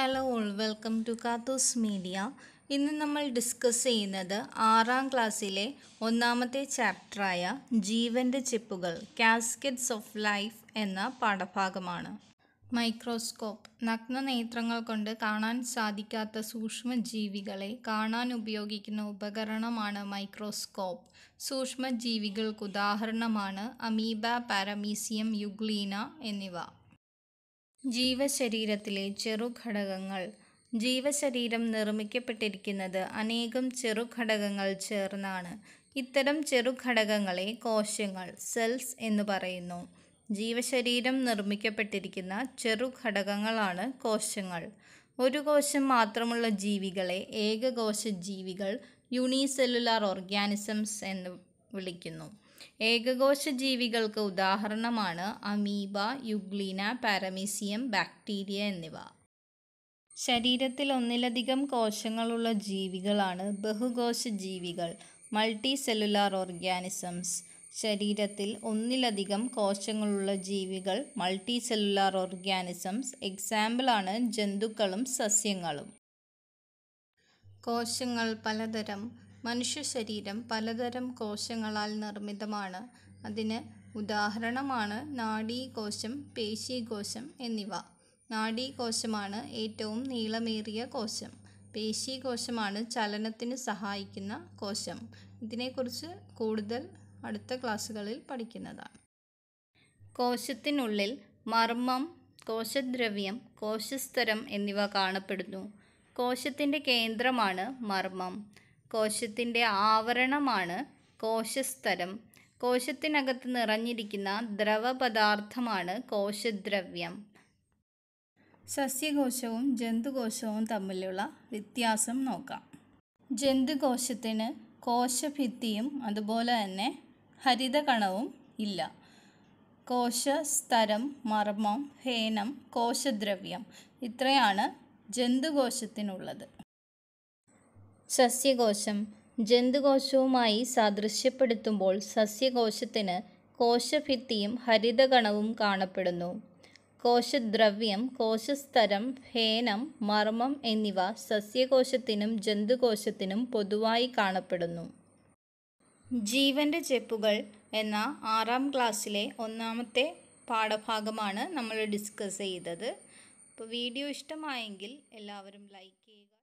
hello all welcome to Kathos media ഇന്ന് നമ്മൾ discuss ചെയ്യുന്നത് ആറാം ക്ലാസ്സിലെ ഒന്നാമത്തെ ചാപ്റ്ററായ ജീവൻ്റെ ചിപ്പുകൾ കാസ്കറ്റ്സ് ഓഫ് ലൈഫ് എന്ന പാഠഭാഗമാണ് മൈക്രോസ്കോപ്പ് നഗ്നനേത്രങ്ങൾ കൊണ്ട് കാണാൻ സാധിക്കാത്ത സൂക്ഷ്മജീവികളെ കാണാൻ ഉപയോഗിക്കുന്ന ഉപകരണമാണ് മൈക്രോസ്കോപ്പ് സൂക്ഷ്മജീവികൾക്ക് ഉദാഹരണമാണ് അമീബ പാരമീസിയം യുഗ്ലീന എന്നിവ ജീവശരീരത്തിലെ ചെറുഘടകങ്ങൾ ജീവശരീരം നിർമ്മിക്കപ്പെട്ടിരിക്കുന്നത് അനേകം ചെറുഘടകങ്ങൾ ചേർന്നാണ് ഇത്തരം ചെറുഘടകങ്ങളെ കോശങ്ങൾ സെൽസ് എന്ന് പറയുന്നു ജീവശരീരം നിർമ്മിക്കപ്പെട്ടിരിക്കുന്ന ചെറുഘടകങ്ങളാണ് കോശങ്ങൾ ഒരു കോശം മാത്രമുള്ള ജീവികളെ ഏകകോശ ജീവികൾ യൂണിസെല്ലുലാർ ഓർഗാനിസംസ് എന്ന് വിളിക്കുന്നു ഏകകോശ ജീവികൾക്ക് ഉദാഹരണമാണ് അമീബ യുഗ്ലീന പാരമീസിയം ബാക്ടീരിയ എന്നിവ ശരീരത്തിൽ ഒന്നിലധികം കോശങ്ങളുള്ള ജീവികളാണ് ബഹുകോശ ജീവികൾ മൾട്ടി സെല്ലുലാർ ഓർഗാനിസംസ് ശരീരത്തിൽ ഒന്നിലധികം കോശങ്ങളുള്ള ജീവികൾ മൾട്ടി സെല്ലുലാർ ഓർഗാനിസംസ് എക്സാമ്പിളാണ് ജന്തുക്കളും സസ്യങ്ങളും കോശങ്ങൾ പലതരം മനുഷ്യ ശരീരം പലതരം കോശങ്ങളാൽ നിർമ്മിതമാണ് അതിന് ഉദാഹരണമാണ് നാഡീകോശം കോശം എന്നിവ നാഡീകോശമാണ് ഏറ്റവും നീളമേറിയ കോശം കോശമാണ് ചലനത്തിന് സഹായിക്കുന്ന കോശം ഇതിനെക്കുറിച്ച് കൂടുതൽ അടുത്ത ക്ലാസ്സുകളിൽ പഠിക്കുന്നതാണ് കോശത്തിനുള്ളിൽ മർമ്മം കോശദ്രവ്യം കോശസ്തരം എന്നിവ കാണപ്പെടുന്നു കോശത്തിൻ്റെ കേന്ദ്രമാണ് മർമ്മം കോശത്തിൻ്റെ ആവരണമാണ് കോശസ്തരം കോശത്തിനകത്ത് നിറഞ്ഞിരിക്കുന്ന ദ്രവപദാർത്ഥമാണ് കോശദ്രവ്യം സസ്യകോശവും ജന്തുകോശവും തമ്മിലുള്ള വ്യത്യാസം നോക്കാം ജന്തുകോശത്തിന് കോശഭിത്തിയും അതുപോലെ തന്നെ ഹരിതകണവും ഇല്ല കോശസ്തരം മർമ്മം ഹേനം കോശദ്രവ്യം ഇത്രയാണ് ജന്തുകോശത്തിനുള്ളത് സസ്യകോശം ജന്തുകോശവുമായി സാദൃശ്യപ്പെടുത്തുമ്പോൾ സസ്യകോശത്തിന് കോശഭിത്തിയും ഹരിതഗണവും കാണപ്പെടുന്നു കോശദ്രവ്യം കോശസ്തരം ഫേനം മർമ്മം എന്നിവ സസ്യകോശത്തിനും ജന്തുകോശത്തിനും പൊതുവായി കാണപ്പെടുന്നു ജീവന്റെ ചെപ്പുകൾ എന്ന ആറാം ക്ലാസ്സിലെ ഒന്നാമത്തെ പാഠഭാഗമാണ് നമ്മൾ ഡിസ്കസ് ചെയ്തത് അപ്പോൾ വീഡിയോ ഇഷ്ടമായെങ്കിൽ എല്ലാവരും ലൈക്ക് ചെയ്യുക